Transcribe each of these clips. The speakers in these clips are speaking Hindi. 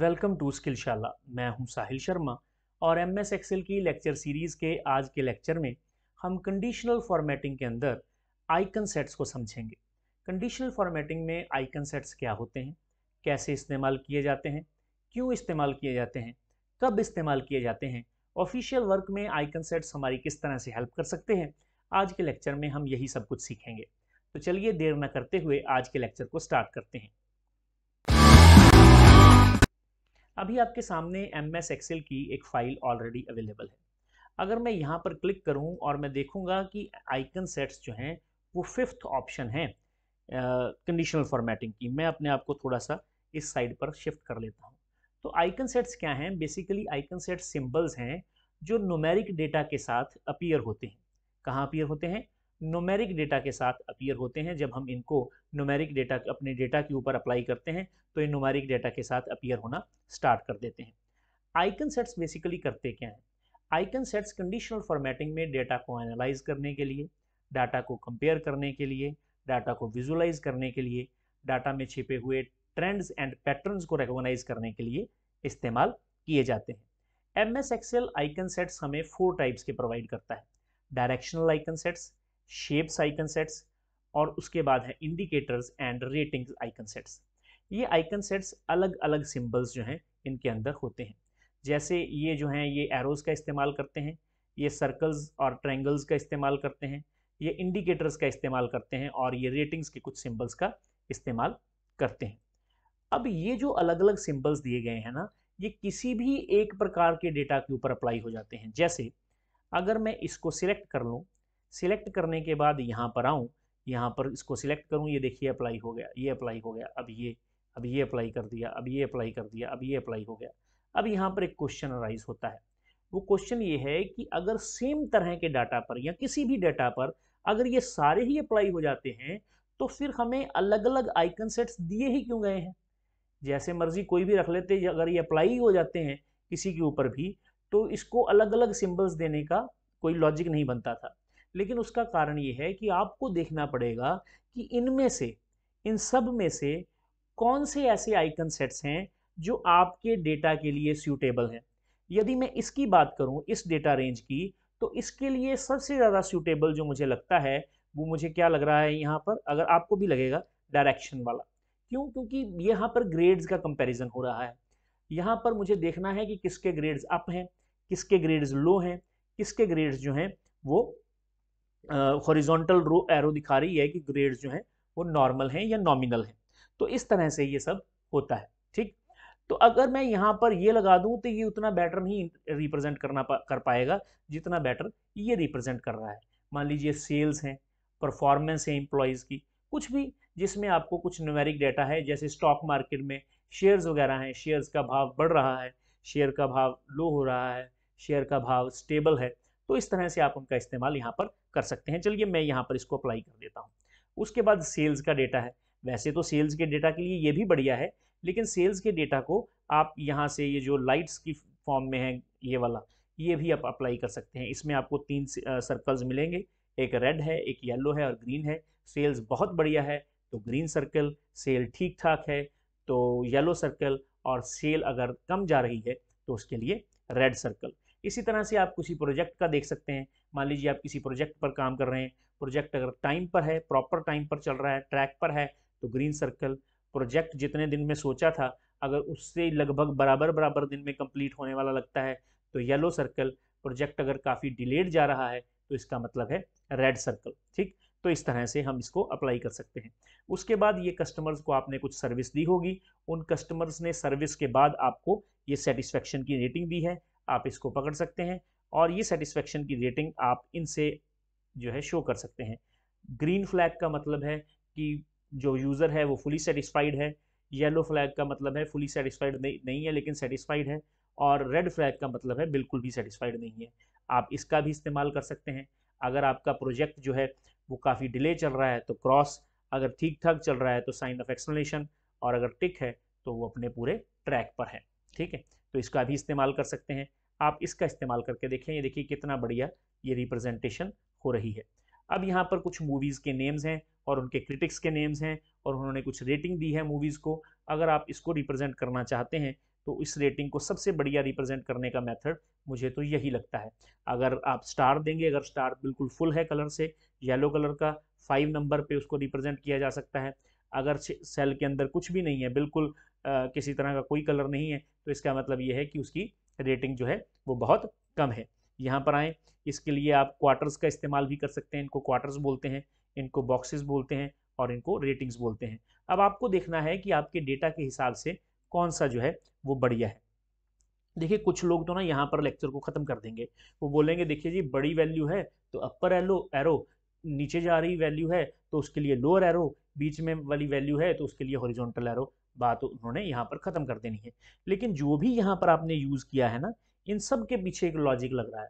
वेलकम टू स्किलशाला मैं हूं साहिल शर्मा और एम एस एक्सेल की लेक्चर सीरीज़ के आज के लेक्चर में हम कंडीशनल फॉर्मेटिंग के अंदर आइकन सेट्स को समझेंगे कंडीशनल फॉर्मेटिंग में आइकन सेट्स क्या होते हैं कैसे इस्तेमाल किए जाते हैं क्यों इस्तेमाल किए जाते हैं कब इस्तेमाल किए जाते हैं ऑफिशियल वर्क में आइकन सेट्स हमारी किस तरह से हेल्प कर सकते हैं आज के लेक्चर में हम यही सब कुछ सीखेंगे तो चलिए देर न करते हुए आज के लेक्चर को स्टार्ट करते हैं अभी आपके सामने एम एस एक्सेल की एक फ़ाइल ऑलरेडी अवेलेबल है अगर मैं यहाँ पर क्लिक करूँ और मैं देखूँगा कि आइकन सेट्स जो हैं वो फिफ्थ ऑप्शन है कंडीशनल फॉर्मेटिंग की मैं अपने आप को थोड़ा सा इस साइड पर शिफ्ट कर लेता हूँ तो आइकन सेट्स क्या हैं बेसिकली आइकन सेट सिम्बल्स हैं जो नोमेरिक डेटा के साथ अपीयर होते हैं कहाँ अपीयर होते हैं नोमेरिक डेटा के साथ अपीयर होते हैं जब हम इनको नोमेरिक डेटा अपने डेटा के ऊपर अप्लाई करते हैं तो ये नोमेरिक डेटा के साथ अपीयर होना स्टार्ट कर देते हैं आइकन सेट्स बेसिकली करते क्या हैं आइकन सेट्स कंडीशनल फॉर्मेटिंग में डेटा को एनालाइज करने के लिए डाटा को कंपेयर करने के लिए डाटा को विजुलाइज करने के लिए डाटा में छिपे हुए ट्रेंड्स एंड पैटर्न्स को रिकोगनाइज करने के लिए इस्तेमाल किए जाते हैं M S Excel icon sets हमें फोर टाइप्स के प्रोवाइड करता है directional icon sets shapes icon sets और उसके बाद है indicators and rating icon sets ये आइकन सेट्स अलग अलग सिंबल्स जो हैं इनके अंदर होते हैं जैसे ये जो हैं ये एरोज़ का इस्तेमाल करते हैं ये सर्कल्स और ट्रैंगल्स का इस्तेमाल करते हैं ये इंडिकेटर्स का इस्तेमाल करते हैं और ये रेटिंग्स के कुछ सिंबल्स का इस्तेमाल करते हैं अब ये जो अलग अलग सिंबल्स दिए गए हैं ना ये किसी भी एक प्रकार के डेटा के ऊपर अप्लाई हो जाते हैं जैसे अगर मैं इसको सिलेक्ट कर लूँ सिलेक्ट करने के बाद यहाँ पर आऊँ यहाँ पर इसको सिलेक्ट करूँ ये देखिए अप्लाई हो गया ये अप्लाई हो गया अब ये अब ये अप्लाई कर दिया अब ये अप्लाई कर दिया अब ये अप्लाई हो गया अब यहाँ पर एक क्वेश्चन अराइज होता है वो क्वेश्चन ये है कि अगर सेम तरह के डाटा पर या किसी भी डाटा पर अगर ये सारे ही अप्लाई हो जाते हैं तो फिर हमें अलग अलग आइकन सेट्स दिए ही क्यों गए हैं जैसे मर्जी कोई भी रख लेते अगर ये अप्लाई हो जाते हैं किसी के ऊपर भी तो इसको अलग अलग सिम्बल्स देने का कोई लॉजिक नहीं बनता था लेकिन उसका कारण ये है कि आपको देखना पड़ेगा कि इनमें से इन सब में से कौन से ऐसे आइकन सेट्स हैं जो आपके डेटा के लिए सूटेबल हैं यदि मैं इसकी बात करूं इस डेटा रेंज की तो इसके लिए सबसे ज़्यादा सूटेबल जो मुझे लगता है वो मुझे क्या लग रहा है यहाँ पर अगर आपको भी लगेगा डायरेक्शन वाला क्यों क्योंकि यहाँ पर ग्रेड्स का कंपैरिजन हो रहा है यहाँ पर मुझे देखना है कि किसके ग्रेड्स अप हैं किसके ग्रेड्स लो हैं किसके ग्रेड्स जो हैं वो हॉरिजॉन्टल रो एरो दिखा रही है कि ग्रेड्स जो हैं वो नॉर्मल हैं या नॉमिनल हैं तो इस तरह से ये सब होता है ठीक तो अगर मैं यहाँ पर ये लगा दूँ तो ये उतना बेटर नहीं रिप्रेजेंट करना पा, कर पाएगा जितना बेटर ये रिप्रेजेंट कर रहा है मान लीजिए सेल्स हैं परफॉर्मेंस है एम्प्लॉयज़ की कुछ भी जिसमें आपको कुछ न्यूमेरिक डाटा है जैसे स्टॉक मार्केट में शेयर्स वगैरह हैं शेयर्स का भाव बढ़ रहा है शेयर का भाव लो हो रहा है शेयर का भाव स्टेबल है तो इस तरह से आप उनका इस्तेमाल यहाँ पर कर सकते हैं चलिए मैं यहाँ पर इसको अप्लाई कर देता हूँ उसके बाद सेल्स का डेटा है वैसे तो सेल्स के डेटा के लिए ये भी बढ़िया है लेकिन सेल्स के डेटा को आप यहाँ से ये जो लाइट्स की फॉर्म में है ये वाला ये भी आप अप्लाई कर सकते हैं इसमें आपको तीन सर्कल्स मिलेंगे एक रेड है एक येलो है और ग्रीन है सेल्स बहुत बढ़िया है तो ग्रीन सर्कल सेल ठीक ठाक है तो येलो सर्कल और सेल अगर कम जा रही है तो उसके लिए रेड सर्कल इसी तरह से आप किसी प्रोजेक्ट का देख सकते हैं मान लीजिए आप किसी प्रोजेक्ट पर काम कर रहे हैं प्रोजेक्ट अगर टाइम पर है प्रॉपर टाइम पर चल रहा है ट्रैक पर है तो ग्रीन सर्कल प्रोजेक्ट जितने दिन में सोचा था अगर उससे लगभग बराबर बराबर दिन में कंप्लीट होने वाला लगता है तो येलो सर्कल प्रोजेक्ट अगर काफ़ी डिलेड जा रहा है तो इसका मतलब है रेड सर्कल ठीक तो इस तरह से हम इसको अप्लाई कर सकते हैं उसके बाद ये कस्टमर्स को आपने कुछ सर्विस दी होगी उन कस्टमर्स ने सर्विस के बाद आपको ये सेटिस्फेक्शन की रेटिंग दी है आप इसको पकड़ सकते हैं और ये सेटिस्फेक्शन की रेटिंग आप इनसे जो है शो कर सकते हैं ग्रीन फ्लैग का मतलब है कि जो यूज़र है वो फुली सेटिस्फाइड है येलो फ्लैग का मतलब है फुली सेटिस्फाइड नहीं, है लेकिन सेटिस्फाइड है और रेड फ्लैग का मतलब है बिल्कुल भी सेटिस्फाइड नहीं है आप इसका भी इस्तेमाल कर सकते हैं अगर आपका प्रोजेक्ट जो है वो काफ़ी डिले चल रहा है तो क्रॉस अगर ठीक ठाक चल रहा है तो साइन ऑफ एक्सप्लेनेशन और अगर टिक है तो वो अपने पूरे ट्रैक पर है ठीक है तो इसका भी इस्तेमाल कर सकते हैं आप इसका इस्तेमाल करके देखें ये देखिए कितना बढ़िया ये रिप्रेजेंटेशन हो रही है अब यहाँ पर कुछ मूवीज़ के नेम्स हैं और उनके क्रिटिक्स के नेम्स हैं और उन्होंने कुछ रेटिंग दी है मूवीज़ को अगर आप इसको रिप्रेजेंट करना चाहते हैं तो इस रेटिंग को सबसे बढ़िया रिप्रेजेंट करने का मेथड मुझे तो यही लगता है अगर आप स्टार देंगे अगर स्टार बिल्कुल फुल है कलर से येलो कलर का फाइव नंबर पे उसको रिप्रेजेंट किया जा सकता है अगर सेल के अंदर कुछ भी नहीं है बिल्कुल आ, किसी तरह का कोई कलर नहीं है तो इसका मतलब ये है कि उसकी रेटिंग जो है वो बहुत कम है यहाँ पर आएँ इसके लिए आप क्वार्टर्स का इस्तेमाल भी कर सकते हैं इनको क्वार्टर्स बोलते हैं इनको बॉक्सेस बोलते हैं और इनको रेटिंग्स बोलते हैं अब आपको देखना है कि आपके डेटा के हिसाब से कौन सा जो है वो बढ़िया है देखिए कुछ लोग तो ना यहाँ पर लेक्चर को ख़त्म कर देंगे वो बोलेंगे देखिए जी बड़ी वैल्यू है तो अपर एलो एरो नीचे जा रही वैल्यू है तो उसके लिए लोअर एरो बीच में वाली वैल्यू है तो उसके लिए हॉरिजॉन्टल एरो बात उन्होंने यहाँ पर ख़त्म कर देनी है लेकिन जो भी यहाँ पर आपने यूज़ किया है ना इन सब के पीछे एक लॉजिक लग रहा है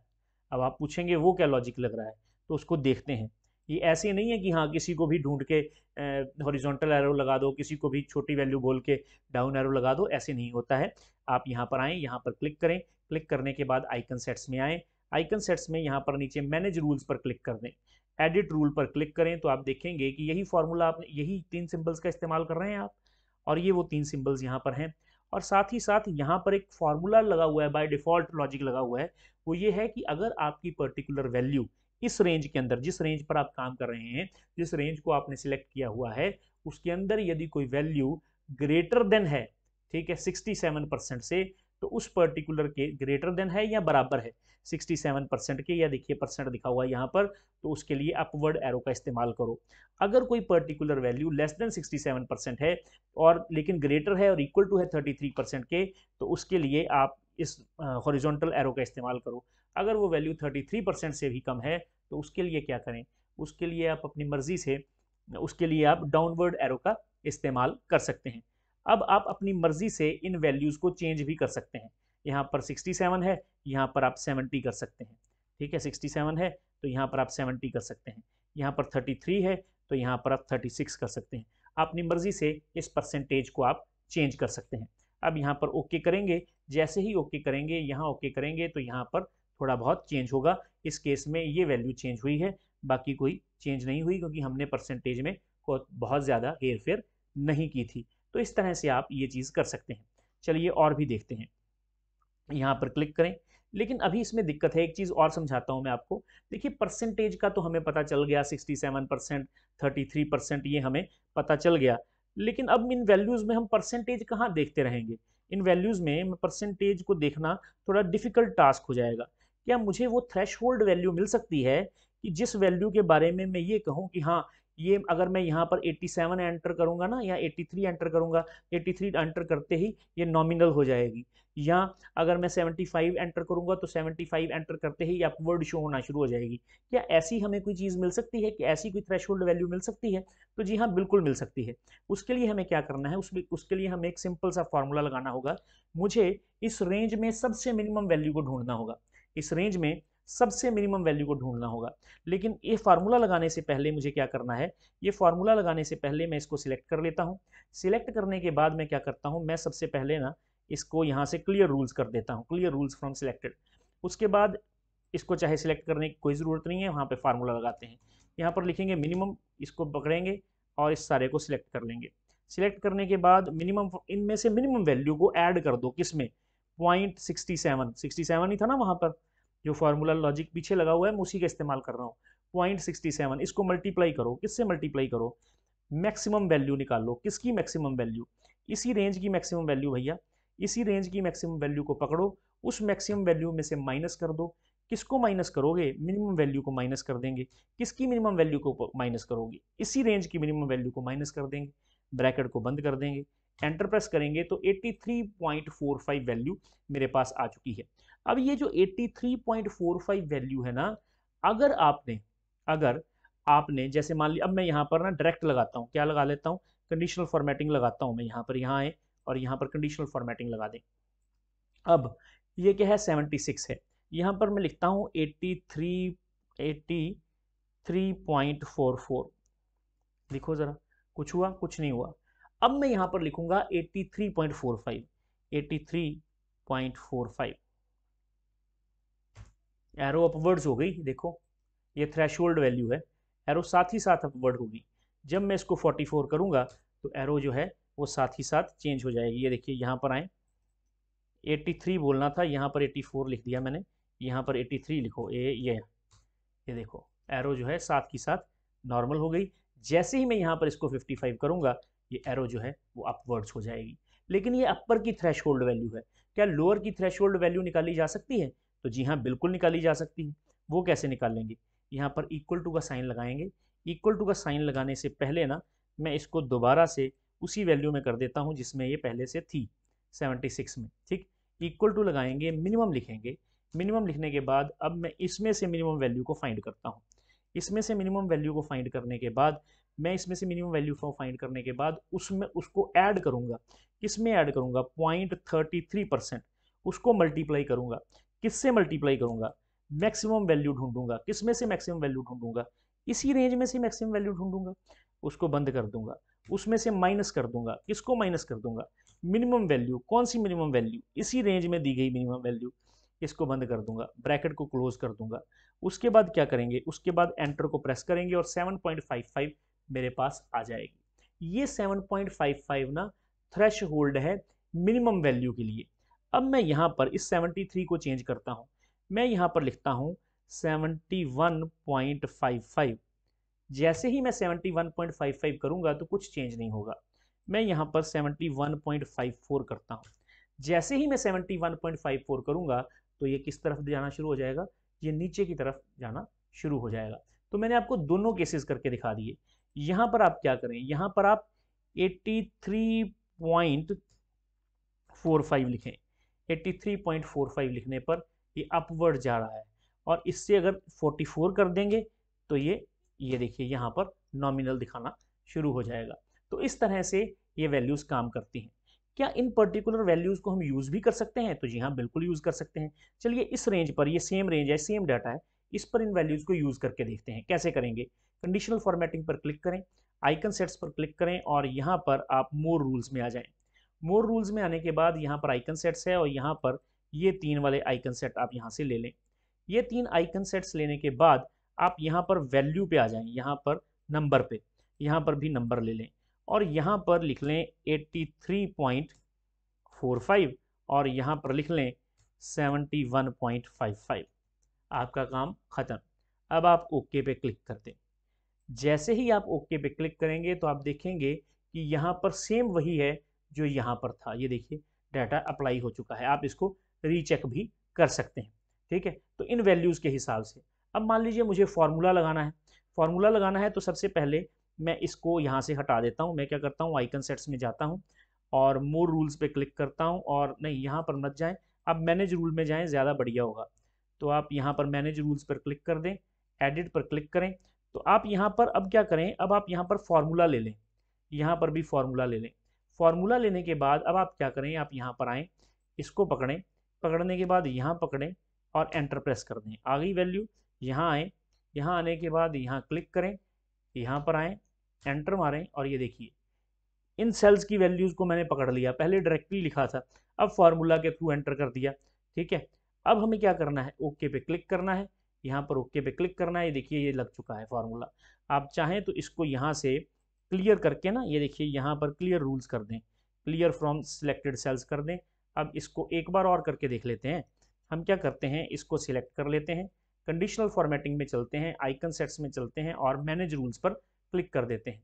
अब आप पूछेंगे वो क्या लॉजिक लग रहा है तो उसको देखते हैं ये ऐसे नहीं है कि हाँ किसी को भी ढूंढ के हॉरिजॉन्टल एरो लगा दो किसी को भी छोटी वैल्यू बोल के डाउन एरो लगा दो ऐसे नहीं होता है आप यहाँ पर आएँ यहाँ पर क्लिक करें क्लिक करने के बाद आइकन सेट्स में आएँ आइकन सेट्स में यहाँ पर नीचे मैनेज रूल्स पर क्लिक कर दें एडिट रूल पर क्लिक करें तो आप देखेंगे कि यही फॉर्मूला आप यही तीन सिंबल्स का इस्तेमाल कर रहे हैं आप और ये वो तीन सिंबल्स यहाँ पर हैं और साथ ही साथ यहाँ पर एक फार्मूला लगा हुआ है बाय डिफ़ॉल्ट लॉजिक लगा हुआ है वो ये है कि अगर आपकी पर्टिकुलर वैल्यू इस रेंज के अंदर जिस रेंज पर आप काम कर रहे हैं जिस रेंज को आपने सिलेक्ट किया हुआ है उसके अंदर यदि कोई वैल्यू ग्रेटर देन है ठीक है 67 परसेंट से तो उस पर्टिकुलर के ग्रेटर देन है या बराबर है 67 परसेंट के या देखिए परसेंट दिखा हुआ है यहाँ पर तो उसके लिए अपवर्ड एरो का इस्तेमाल करो अगर कोई particular value less than 67 percent है और लेकिन ग्रेटर है और इक्वल टू है 33 परसेंट के तो उसके लिए आप इस हॉरिजॉन्टल एरो का इस्तेमाल करो अगर वो वैल्यू थ्री परसेंट से भी कम है तो उसके लिए क्या करें उसके लिए आप अपनी मर्ज़ी से उसके लिए आप डाउनवर्ड एरो का इस्तेमाल कर सकते हैं अब आप अपनी मर्जी से इन वैल्यूज़ को चेंज भी कर सकते हैं यहाँ पर 67 है यहाँ पर आप 70 कर सकते हैं ठीक है 67 है तो यहाँ पर आप 70 कर सकते हैं यहाँ पर 33 है तो यहाँ पर आप 36 कर सकते हैं अपनी मर्जी से इस परसेंटेज को आप चेंज कर सकते हैं अब यहाँ पर ओके करेंगे जैसे ही ओके करेंगे यहाँ ओके करेंगे तो यहाँ पर थोड़ा बहुत चेंज होगा इस केस में ये वैल्यू चेंज हुई है बाकी कोई चेंज नहीं हुई क्योंकि हमने परसेंटेज में बहुत ज़्यादा हेर फेर नहीं की थी तो इस तरह से आप ये चीज़ कर सकते हैं चलिए और भी देखते हैं यहाँ पर क्लिक करें लेकिन अभी इसमें दिक्कत है एक चीज़ और समझाता हूँ मैं आपको देखिए परसेंटेज का तो हमें पता चल गया 67 परसेंट थर्टी परसेंट ये हमें पता चल गया लेकिन अब इन वैल्यूज़ में हम परसेंटेज कहाँ देखते रहेंगे इन वैल्यूज़ में परसेंटेज को देखना थोड़ा डिफिकल्ट टास्क हो जाएगा क्या मुझे वो थ्रेश वैल्यू मिल सकती है कि जिस वैल्यू के बारे में मैं ये कहूँ कि हाँ ये अगर मैं यहाँ पर 87 एंटर करूँगा ना या 83 एंटर करूँगा 83 एंटर करते ही ये नॉमिनल हो जाएगी या अगर मैं 75 एंटर करूँगा तो 75 एंटर करते ही अपवर्ड शो होना शुरू हो जाएगी क्या ऐसी हमें कोई चीज़ मिल सकती है कि ऐसी कोई थ्रेश वैल्यू मिल सकती है तो जी हाँ बिल्कुल मिल सकती है उसके लिए हमें क्या करना है उस, उसके लिए हमें एक सिंपल सा फॉर्मूला लगाना होगा मुझे इस रेंज में सबसे मिनिमम वैल्यू को ढूंढना होगा इस रेंज में सबसे मिनिमम वैल्यू को ढूंढना होगा लेकिन ये फार्मूला लगाने से पहले मुझे क्या करना है ये फार्मूला लगाने से पहले मैं इसको सिलेक्ट कर लेता हूँ सिलेक्ट करने के बाद मैं क्या करता हूँ मैं सबसे पहले ना इसको यहाँ से क्लियर रूल्स कर देता हूँ क्लियर रूल्स फ्रॉम सिलेक्टेड उसके बाद इसको चाहे सिलेक्ट करने की कोई ज़रूरत नहीं है वहाँ पर फार्मूला लगाते हैं यहाँ पर लिखेंगे मिनिमम इसको पकड़ेंगे और इस सारे को सिलेक्ट कर लेंगे सिलेक्ट करने के बाद मिनिमम इनमें से मिनिमम वैल्यू को ऐड कर दो किस में point sixty seven sixty seven ही था ना वहाँ पर जो फार्मूला लॉजिक पीछे लगा हुआ है मैं उसी का इस्तेमाल कर रहा हूँ पॉइंट सिक्सटी सेवन इसको मल्टीप्लाई करो किससे मल्टीप्लाई करो मैक्सिमम वैल्यू निकाल लो किसकी मैक्सिमम वैल्यू इसी रेंज की मैक्सिमम वैल्यू भैया इसी रेंज की मैक्सिमम वैल्यू को पकड़ो उस मैक्सिमम वैल्यू में से माइनस कर दो किसको माइनस करोगे मिनिमम वैल्यू को माइनस कर देंगे किसकी मिनिमम वैल्यू को माइनस करोगे इसी रेंज की मिनिमम वैल्यू को माइनस कर देंगे ब्रैकेट को बंद कर देंगे एंटर प्रेस करेंगे तो 83.45 वैल्यू मेरे पास आ चुकी है अब ये जो 83.45 वैल्यू है ना अगर आपने अगर आपने जैसे मान लिया अब मैं यहाँ पर ना डायरेक्ट लगाता हूँ क्या लगा लेता हूँ कंडीशनल फॉर्मेटिंग लगाता हूँ मैं यहाँ पर यहाँ आए और यहाँ पर कंडीशनल फॉर्मेटिंग लगा दें अब ये क्या है 76 है यहाँ पर मैं लिखता हूँ 83 83.44 लिखो ज़रा कुछ हुआ कुछ नहीं हुआ अब मैं यहाँ पर लिखूँगा 83.45 83.45 एरो अपवर्ड्स हो गई देखो ये थ्रेश वैल्यू है एरो साथ ही साथ अपवर्ड होगी जब मैं इसको 44 करूँगा तो एरो जो है वो साथ ही साथ चेंज हो जाएगी ये देखिए यहाँ पर आए 83 बोलना था यहाँ पर 84 लिख दिया मैंने यहाँ पर 83 लिखो ए ये ये देखो एरो जो है साथ ही साथ नॉर्मल हो गई जैसे ही मैं यहाँ पर इसको 55 करूँगा ये एरो जो है वो अपवर्ड्स हो जाएगी लेकिन ये अपर की थ्रेश वैल्यू है क्या लोअर की थ्रेश वैल्यू निकाली जा सकती है तो जी हाँ बिल्कुल निकाली जा सकती है वो कैसे निकालेंगे यहाँ पर इक्वल टू का साइन लगाएंगे इक्वल टू का साइन लगाने से पहले ना मैं इसको दोबारा से उसी वैल्यू में कर देता हूँ जिसमें ये पहले से थी 76 में ठीक इक्वल टू लगाएंगे मिनिमम लिखेंगे मिनिमम लिखने के बाद अब मैं इसमें से मिनिमम वैल्यू को फाइंड करता हूँ इसमें से मिनिमम वैल्यू को फाइंड करने के बाद मैं इसमें से मिनिमम वैल्यू को फाइंड करने के बाद उसमें उसको ऐड करूँगा किस में ऐड करूँगा पॉइंट थर्टी थ्री परसेंट उसको मल्टीप्लाई करूँगा किससे मल्टीप्लाई करूंगा मैक्सिमम वैल्यू ढूंढूंगा किस में से मैक्सिमम वैल्यू ढूंढूंगा इसी रेंज में से मैक्सिमम वैल्यू ढूंढूंगा उसको बंद कर दूंगा उसमें से माइनस कर दूंगा किसको माइनस कर दूंगा मिनिमम वैल्यू कौन सी मिनिमम वैल्यू इसी रेंज में दी गई मिनिमम वैल्यू इसको बंद कर दूंगा ब्रैकेट को क्लोज कर दूंगा उसके बाद क्या करेंगे उसके बाद एंटर को प्रेस करेंगे और 7.55 मेरे पास आ जाएगी ये 7.55 ना थ्रेश होल्ड है मिनिमम वैल्यू के लिए अब मैं यहाँ पर इस 73 को चेंज करता हूँ मैं यहाँ पर लिखता हूँ 71.55 जैसे ही मैं 71.55 करूँगा तो कुछ चेंज नहीं होगा मैं यहाँ पर 71.54 करता हूँ जैसे ही मैं 71.54 करूँगा तो ये किस तरफ जाना शुरू हो जाएगा ये नीचे की तरफ जाना शुरू हो जाएगा तो मैंने आपको दोनों केसेस करके दिखा दिए यहाँ पर आप क्या करें यहाँ पर आप 83.45 लिखें 83.45 लिखने पर ये अपवर्ड जा रहा है और इससे अगर 44 कर देंगे तो ये ये देखिए यहाँ पर नॉमिनल दिखाना शुरू हो जाएगा तो इस तरह से ये वैल्यूज़ काम करती हैं क्या इन पर्टिकुलर वैल्यूज़ को हम यूज़ भी कर सकते हैं तो जी हाँ बिल्कुल यूज़ कर सकते हैं चलिए इस रेंज पर ये सेम रेंज है सेम डाटा है इस पर इन वैल्यूज़ को यूज़ करके देखते हैं कैसे करेंगे कंडीशनल फॉर्मेटिंग पर क्लिक करें आइकन सेट्स पर क्लिक करें और यहाँ पर आप मोर रूल्स में आ जाएं मोर रूल्स में आने के बाद यहाँ पर आइकन सेट्स है और यहाँ पर ये तीन वाले आइकन सेट आप यहाँ से ले लें ये तीन आइकन सेट्स लेने के बाद आप यहाँ पर वैल्यू पे आ जाएं यहाँ पर नंबर पे यहाँ पर भी नंबर ले लें और यहाँ पर लिख लें 83.45 और यहाँ पर लिख लें 71.55 आपका काम ख़त्म अब आप ओके पे क्लिक कर दें जैसे ही आप ओके पे क्लिक करेंगे तो आप देखेंगे कि यहाँ पर सेम वही है जो यहाँ पर था ये देखिए डाटा अप्लाई हो चुका है आप इसको रीचेक भी कर सकते हैं ठीक है तो इन वैल्यूज़ के हिसाब से अब मान लीजिए मुझे फार्मूला लगाना है फार्मूला लगाना है तो सबसे पहले मैं इसको यहाँ से हटा देता हूँ मैं क्या करता हूँ आइकन सेट्स में जाता हूँ और मोर रूल्स पे क्लिक करता हूँ और नहीं यहाँ पर मत जाएं अब मैनेज रूल में जाएं ज़्यादा बढ़िया होगा तो आप यहाँ पर मैनेज रूल्स पर क्लिक कर दें एडिट पर क्लिक करें तो आप यहाँ पर अब क्या करें अब आप यहाँ पर फार्मूला ले लें यहाँ पर भी फार्मूला ले लें फार्मूला लेने के बाद अब आप क्या करें आप यहाँ पर आएँ इसको पकड़ें पकड़ने के बाद यहाँ पकड़ें और एंटर प्रेस कर दें आ गई वैल्यू यहाँ आएँ यहाँ आने के बाद यहाँ क्लिक करें यहाँ पर आएँ एंटर मारें और ये देखिए इन सेल्स की वैल्यूज़ को मैंने पकड़ लिया पहले डायरेक्टली लिखा था अब फार्मूला के थ्रू एंटर कर दिया ठीक है अब हमें क्या करना है ओके पे क्लिक करना है यहाँ पर ओके पे क्लिक करना है ये देखिए ये लग चुका है फार्मूला आप चाहें तो इसको यहाँ से क्लियर करके ना ये देखिए यहाँ पर क्लियर रूल्स कर दें क्लियर फ्रॉम सिलेक्टेड सेल्स कर दें अब इसको एक बार और करके देख लेते हैं हम क्या करते हैं इसको सिलेक्ट कर लेते हैं कंडीशनल फॉर्मेटिंग में चलते हैं आइकन सेट्स में चलते हैं और मैनेज रूल्स पर क्लिक कर देते हैं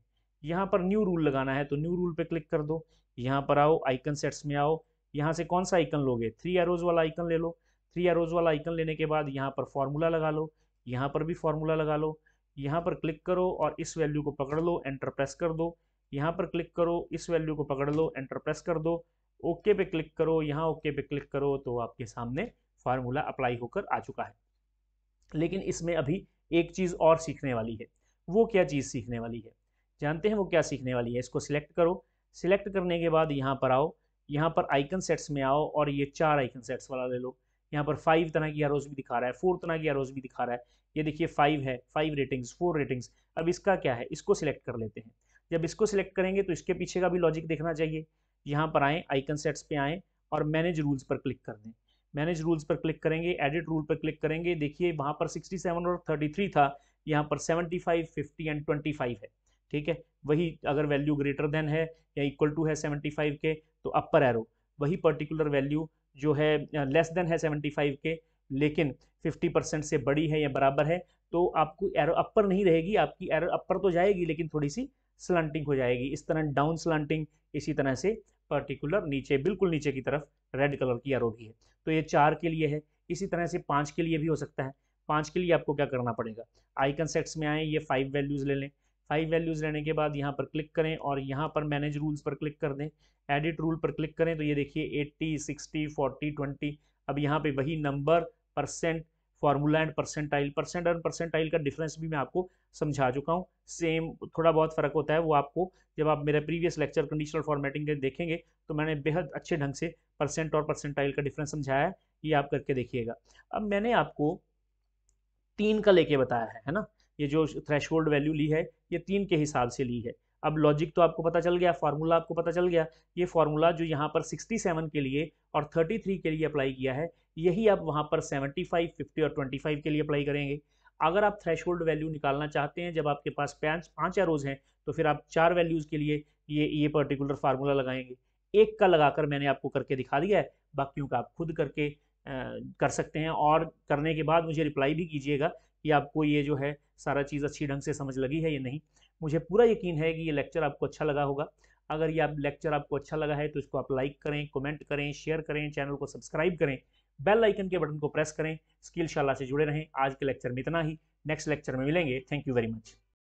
यहाँ पर न्यू रूल लगाना है तो न्यू रूल पर क्लिक कर दो यहाँ पर आओ आइकन सेट्स में आओ यहाँ से कौन सा आइकन लोगे थ्री एरोज वाला आइकन ले लो थ्री एरोज वाला आइकन लेने के बाद यहाँ पर फॉर्मूला लगा लो यहाँ पर भी फॉर्मूला लगा लो यहाँ पर क्लिक करो और इस वैल्यू को पकड़ लो एंटर प्रेस कर दो यहाँ पर क्लिक करो इस वैल्यू को पकड़ लो एंटर प्रेस कर दो ओके पे क्लिक करो यहाँ ओके पे क्लिक करो तो आपके सामने फार्मूला अप्लाई होकर आ चुका है लेकिन इसमें अभी एक चीज़ और सीखने वाली है वो क्या चीज़ सीखने वाली है जानते हैं वो क्या सीखने वाली है इसको सिलेक्ट करो सिलेक्ट करने के बाद यहाँ पर आओ यहाँ पर आइकन सेट्स में आओ और ये चार आइकन सेट्स वाला ले लो यहाँ पर फाइव तरह की एरोज भी दिखा रहा है फोर तरह की एरोज भी दिखा रहा है ये देखिए फाइव है फाइव रेटिंग्स फोर रेटिंग्स अब इसका क्या है इसको सिलेक्ट कर लेते हैं जब इसको सिलेक्ट करेंगे तो इसके पीछे का भी लॉजिक देखना चाहिए यहाँ पर आएँ आइकन सेट्स पे आएँ और मैनेज रूल्स पर क्लिक कर दें मैनेज रूल्स पर क्लिक करेंगे एडिट रूल पर क्लिक करेंगे देखिए वहाँ पर सेवन और थ्री था यहाँ पर फाइव फिफ्टी एंड फाइव है ठीक है वही अगर वैल्यू ग्रेटर देन है या इक्वल टू है फाइव के तो अपर एरो वही पर्टिकुलर वैल्यू जो है लेस देन है 75 के लेकिन 50 परसेंट से बड़ी है या बराबर है तो आपको एरो अपर नहीं रहेगी आपकी एरो अपर तो जाएगी लेकिन थोड़ी सी स्लांटिंग हो जाएगी इस तरह डाउन स्लंटिंग इसी तरह से पर्टिकुलर नीचे बिल्कुल नीचे की तरफ रेड कलर की एरो भी है तो ये चार के लिए है इसी तरह से पाँच के लिए भी हो सकता है पाँच के लिए आपको क्या करना पड़ेगा आइकन सेट्स में आए ये फाइव वैल्यूज़ ले लें फाइव वैल्यूज़ रहने के बाद यहाँ पर क्लिक करें और यहाँ पर मैनेज रूल्स पर क्लिक कर दें एडिट रूल पर क्लिक करें तो ये देखिए 80, 60, 40, 20 अब यहाँ पे वही number percent formula and percentile percent and percentile का डिफरेंस भी मैं आपको समझा चुका हूँ सेम थोड़ा बहुत फ़र्क होता है वो आपको जब आप मेरा प्रीवियस लेक्चर कंडीशनल फॉर्मेटिंग के देखेंगे तो मैंने बेहद अच्छे ढंग से परसेंट और परसेंटाइल का डिफरेंस समझाया है ये आप करके देखिएगा अब मैंने आपको तीन का लेके बताया है है ना ये जो थ्रेश वैल्यू ली है ये तीन के हिसाब से ली है अब लॉजिक तो आपको पता चल गया फार्मूला आपको पता चल गया ये फार्मूला जो यहाँ पर 67 के लिए और 33 के लिए अप्लाई किया है यही आप वहाँ पर 75, 50 और 25 के लिए अप्लाई करेंगे अगर आप थ्रेश वैल्यू निकालना चाहते हैं जब आपके पास पाँच पाँच एरोज हैं तो फिर आप चार वैल्यूज़ के लिए ये ये पर्टिकुलर फार्मूला लगाएंगे एक का लगाकर मैंने आपको करके दिखा दिया है बाकियों का आप खुद करके आ, कर सकते हैं और करने के बाद मुझे रिप्लाई भी कीजिएगा कि आपको ये जो है सारा चीज़ अच्छी ढंग से समझ लगी है या नहीं मुझे पूरा यकीन है कि ये लेक्चर आपको अच्छा लगा होगा अगर ये आप लेक्चर आपको अच्छा लगा है तो इसको आप लाइक करें कमेंट करें शेयर करें चैनल को सब्सक्राइब करें बेल आइकन के बटन को प्रेस करें स्किल शाला से जुड़े रहें आज के लेक्चर में इतना ही नेक्स्ट लेक्चर में मिलेंगे थैंक यू वेरी मच